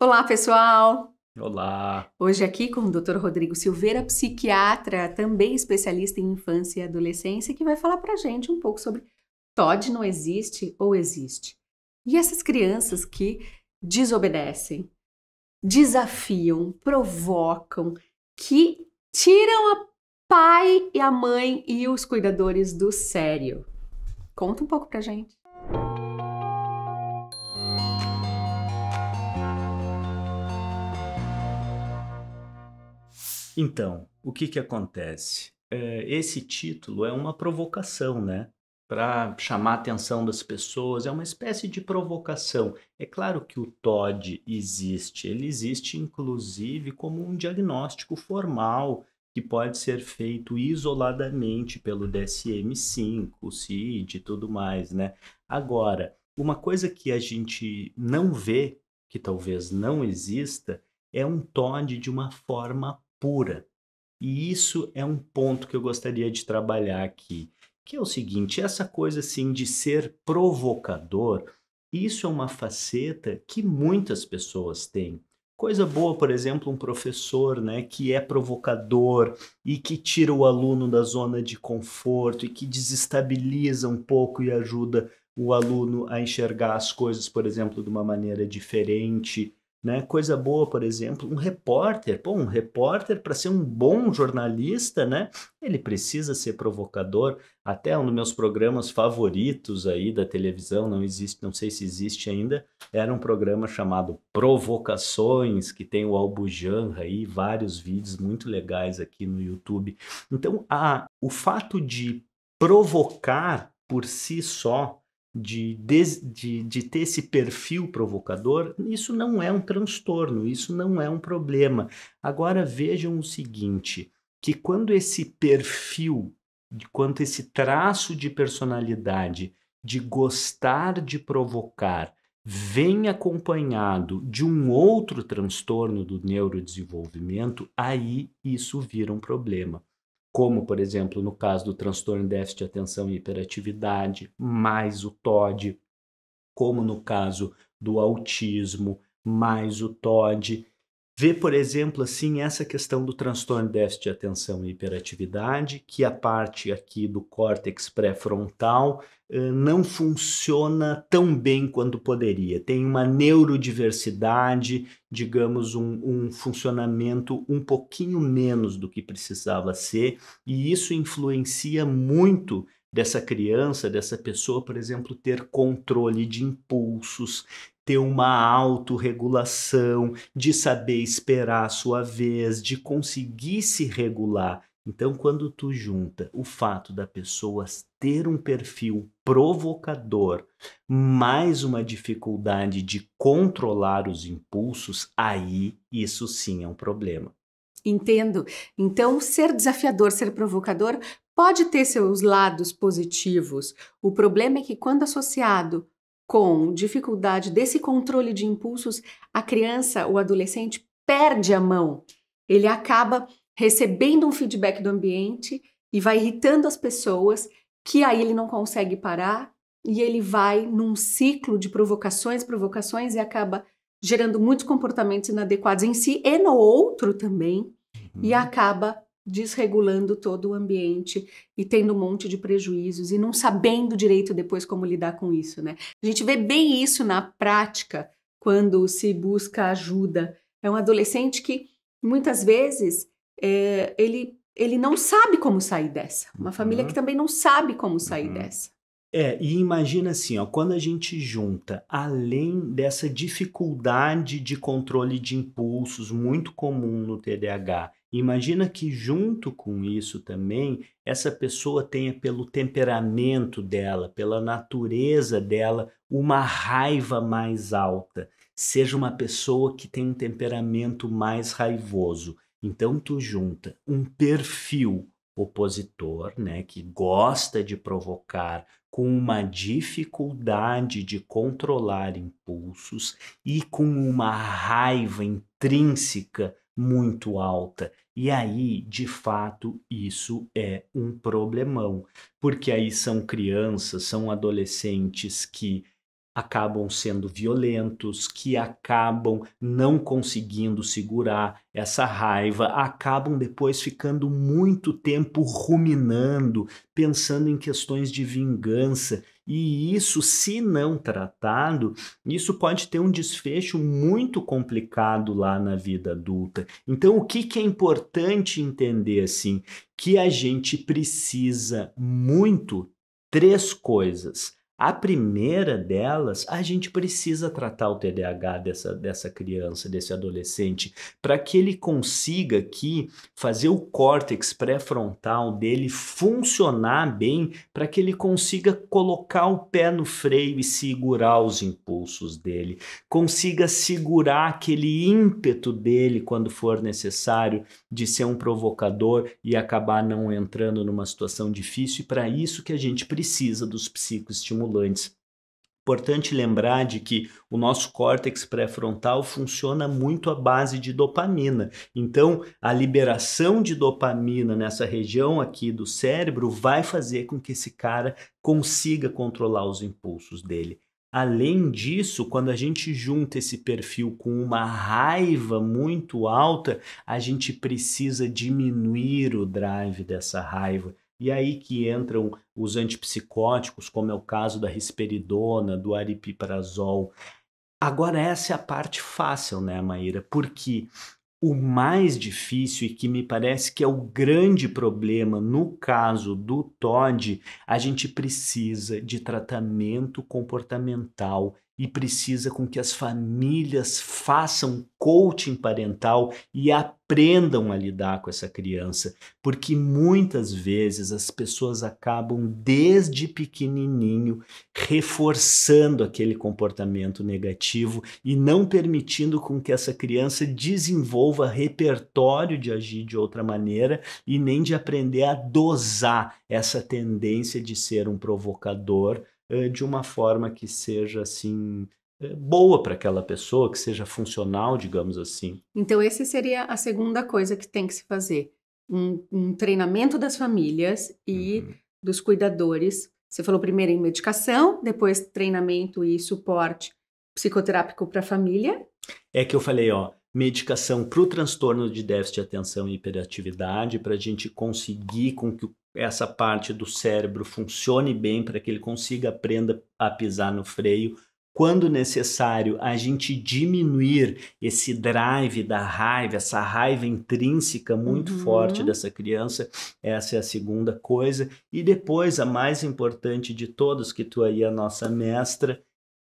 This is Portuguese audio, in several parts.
Olá, pessoal! Olá! Hoje aqui com o Dr. Rodrigo Silveira, psiquiatra, também especialista em infância e adolescência, que vai falar pra gente um pouco sobre TOD não existe ou existe? E essas crianças que desobedecem, desafiam, provocam, que tiram a pai e a mãe e os cuidadores do sério. Conta um pouco pra gente. Então, o que, que acontece? É, esse título é uma provocação, né? Para chamar a atenção das pessoas, é uma espécie de provocação. É claro que o TOD existe, ele existe inclusive como um diagnóstico formal que pode ser feito isoladamente pelo DSM-5, o CID e tudo mais, né? Agora, uma coisa que a gente não vê, que talvez não exista, é um TOD de uma forma pura. E isso é um ponto que eu gostaria de trabalhar aqui, que é o seguinte: essa coisa assim de ser provocador, isso é uma faceta que muitas pessoas têm. Coisa boa, por exemplo, um professor né, que é provocador e que tira o aluno da zona de conforto e que desestabiliza um pouco e ajuda o aluno a enxergar as coisas, por exemplo, de uma maneira diferente né? Coisa boa, por exemplo, um repórter, pô, um repórter para ser um bom jornalista, né? Ele precisa ser provocador. Até um dos meus programas favoritos aí da televisão, não existe, não sei se existe ainda, era um programa chamado Provocações, que tem o Albujanra aí, vários vídeos muito legais aqui no YouTube. Então, a, o fato de provocar por si só de, de, de, de ter esse perfil provocador, isso não é um transtorno, isso não é um problema. Agora vejam o seguinte: que quando esse perfil, quando esse traço de personalidade de gostar de provocar vem acompanhado de um outro transtorno do neurodesenvolvimento, aí isso vira um problema como, por exemplo, no caso do transtorno de déficit de atenção e hiperatividade, mais o TOD, como no caso do autismo, mais o TOD, vê, por exemplo, assim, essa questão do transtorno déficit de atenção e hiperatividade, que a parte aqui do córtex pré-frontal eh, não funciona tão bem quanto poderia. Tem uma neurodiversidade, digamos, um, um funcionamento um pouquinho menos do que precisava ser, e isso influencia muito dessa criança, dessa pessoa, por exemplo, ter controle de impulsos, ter uma autorregulação, de saber esperar a sua vez, de conseguir se regular. Então, quando tu junta o fato da pessoa ter um perfil provocador, mais uma dificuldade de controlar os impulsos, aí isso sim é um problema. Entendo. Então, ser desafiador, ser provocador, pode ter seus lados positivos. O problema é que, quando associado com dificuldade desse controle de impulsos, a criança, o adolescente, perde a mão. Ele acaba recebendo um feedback do ambiente e vai irritando as pessoas, que aí ele não consegue parar e ele vai num ciclo de provocações, provocações e acaba gerando muitos comportamentos inadequados em si e no outro também uhum. e acaba desregulando todo o ambiente e tendo um monte de prejuízos e não sabendo direito depois como lidar com isso, né? A gente vê bem isso na prática quando se busca ajuda. É um adolescente que muitas vezes é, ele, ele não sabe como sair dessa. Uma família uhum. que também não sabe como sair uhum. dessa. É, e imagina assim, ó, quando a gente junta, além dessa dificuldade de controle de impulsos muito comum no TDAH, Imagina que, junto com isso também, essa pessoa tenha, pelo temperamento dela, pela natureza dela, uma raiva mais alta. Seja uma pessoa que tem um temperamento mais raivoso. Então, tu junta um perfil opositor, né, que gosta de provocar, com uma dificuldade de controlar impulsos e com uma raiva intrínseca muito alta. E aí, de fato, isso é um problemão, porque aí são crianças, são adolescentes que acabam sendo violentos, que acabam não conseguindo segurar essa raiva, acabam depois ficando muito tempo ruminando, pensando em questões de vingança. E isso, se não tratado, isso pode ter um desfecho muito complicado lá na vida adulta. Então, o que, que é importante entender assim? Que a gente precisa muito três coisas a primeira delas, a gente precisa tratar o TDAH dessa, dessa criança, desse adolescente, para que ele consiga aqui fazer o córtex pré-frontal dele funcionar bem, para que ele consiga colocar o pé no freio e segurar os impulsos dele, consiga segurar aquele ímpeto dele quando for necessário de ser um provocador e acabar não entrando numa situação difícil. E para isso que a gente precisa dos psicoestimulantes Importante lembrar de que o nosso córtex pré-frontal funciona muito à base de dopamina. Então, a liberação de dopamina nessa região aqui do cérebro vai fazer com que esse cara consiga controlar os impulsos dele. Além disso, quando a gente junta esse perfil com uma raiva muito alta, a gente precisa diminuir o drive dessa raiva. E aí que entram os antipsicóticos, como é o caso da risperidona, do aripiprazol. Agora, essa é a parte fácil, né, Maíra? Porque o mais difícil e que me parece que é o grande problema no caso do Todd, a gente precisa de tratamento comportamental e precisa com que as famílias façam coaching parental e aprendam a lidar com essa criança, porque muitas vezes as pessoas acabam desde pequenininho reforçando aquele comportamento negativo e não permitindo com que essa criança desenvolva repertório de agir de outra maneira e nem de aprender a dosar essa tendência de ser um provocador eh, de uma forma que seja assim eh, boa para aquela pessoa, que seja funcional, digamos assim. Então essa seria a segunda coisa que tem que se fazer, um, um treinamento das famílias e uhum. dos cuidadores. Você falou primeiro em medicação, depois treinamento e suporte psicoterápico para a família. É que eu falei, ó, medicação para o transtorno de déficit de atenção e hiperatividade, para a gente conseguir com que o essa parte do cérebro funcione bem para que ele consiga aprenda a pisar no freio. Quando necessário, a gente diminuir esse drive da raiva, essa raiva intrínseca muito uhum. forte dessa criança. Essa é a segunda coisa. E depois, a mais importante de todas, que tu aí é a nossa mestra,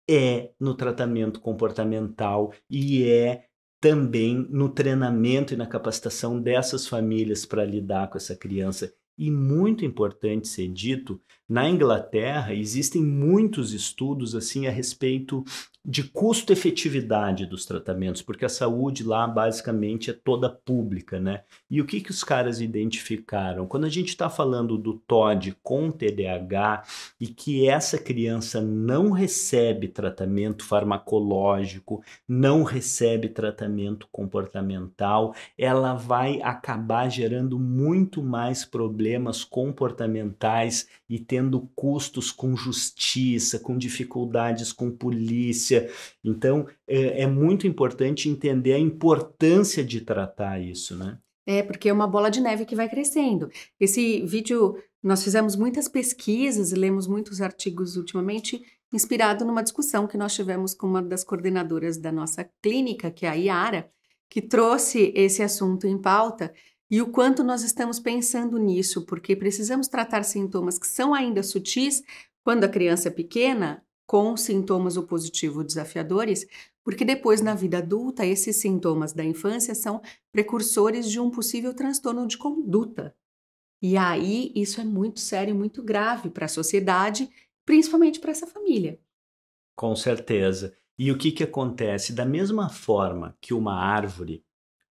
é no tratamento comportamental e é também no treinamento e na capacitação dessas famílias para lidar com essa criança e muito importante ser dito na Inglaterra existem muitos estudos assim a respeito de custo-efetividade dos tratamentos, porque a saúde lá basicamente é toda pública, né? E o que, que os caras identificaram? Quando a gente está falando do TOD com TDAH e que essa criança não recebe tratamento farmacológico, não recebe tratamento comportamental, ela vai acabar gerando muito mais problemas comportamentais e tendo tendo custos com justiça, com dificuldades com polícia. Então, é, é muito importante entender a importância de tratar isso, né? É, porque é uma bola de neve que vai crescendo. Esse vídeo, nós fizemos muitas pesquisas, lemos muitos artigos ultimamente, inspirado numa discussão que nós tivemos com uma das coordenadoras da nossa clínica, que é a Iara, que trouxe esse assunto em pauta e o quanto nós estamos pensando nisso, porque precisamos tratar sintomas que são ainda sutis quando a criança é pequena, com sintomas opositivos desafiadores, porque depois na vida adulta esses sintomas da infância são precursores de um possível transtorno de conduta. E aí isso é muito sério, muito grave para a sociedade, principalmente para essa família. Com certeza. E o que, que acontece? Da mesma forma que uma árvore,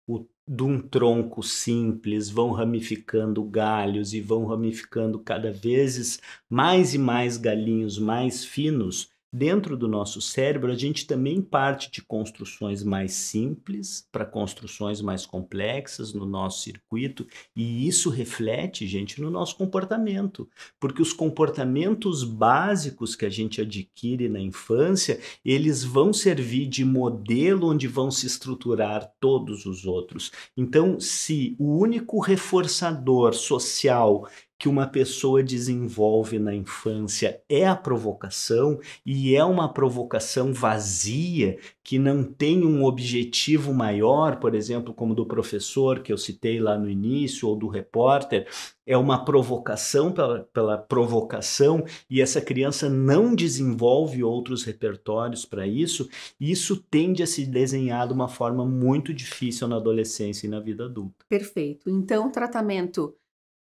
o de um tronco simples vão ramificando galhos e vão ramificando cada vez mais e mais galinhos mais finos Dentro do nosso cérebro, a gente também parte de construções mais simples para construções mais complexas no nosso circuito, e isso reflete, gente, no nosso comportamento, porque os comportamentos básicos que a gente adquire na infância, eles vão servir de modelo onde vão se estruturar todos os outros. Então, se o único reforçador social que uma pessoa desenvolve na infância é a provocação e é uma provocação vazia que não tem um objetivo maior, por exemplo, como do professor que eu citei lá no início ou do repórter, é uma provocação pela, pela provocação e essa criança não desenvolve outros repertórios para isso, isso tende a se desenhar de uma forma muito difícil na adolescência e na vida adulta. Perfeito. Então, tratamento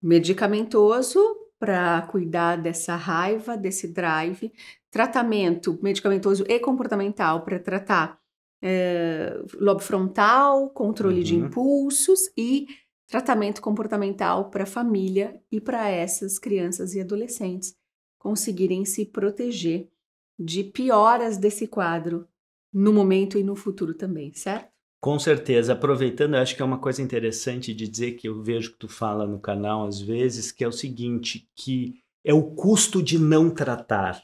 medicamentoso para cuidar dessa raiva, desse drive, tratamento medicamentoso e comportamental para tratar é, lobo frontal, controle uhum. de impulsos e tratamento comportamental para a família e para essas crianças e adolescentes conseguirem se proteger de pioras desse quadro no momento e no futuro também, certo? Com certeza. Aproveitando, acho que é uma coisa interessante de dizer que eu vejo que tu fala no canal às vezes, que é o seguinte, que é o custo de não tratar.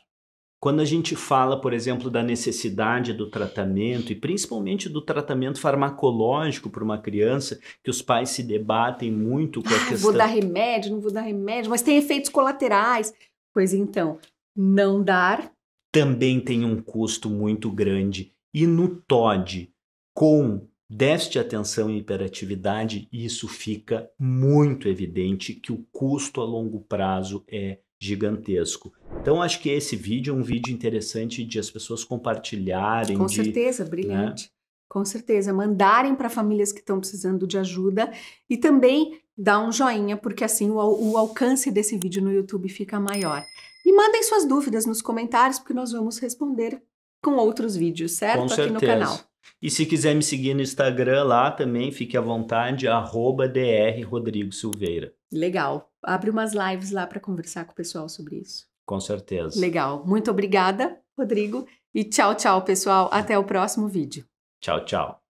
Quando a gente fala, por exemplo, da necessidade do tratamento, e principalmente do tratamento farmacológico para uma criança, que os pais se debatem muito com a ah, questão. Vou dar remédio, não vou dar remédio, mas tem efeitos colaterais. Pois então, não dar. Também tem um custo muito grande. E no TOD, com déficit de atenção e hiperatividade, isso fica muito evidente que o custo a longo prazo é gigantesco. Então, acho que esse vídeo é um vídeo interessante de as pessoas compartilharem. Com de, certeza, né? brilhante. Né? Com certeza, mandarem para famílias que estão precisando de ajuda e também dar um joinha, porque assim o, o alcance desse vídeo no YouTube fica maior. E mandem suas dúvidas nos comentários, porque nós vamos responder com outros vídeos, certo? Com Aqui no canal. E se quiser me seguir no Instagram lá também, fique à vontade, arroba Legal. Abre umas lives lá para conversar com o pessoal sobre isso. Com certeza. Legal. Muito obrigada, Rodrigo. E tchau, tchau, pessoal. Até o próximo vídeo. Tchau, tchau.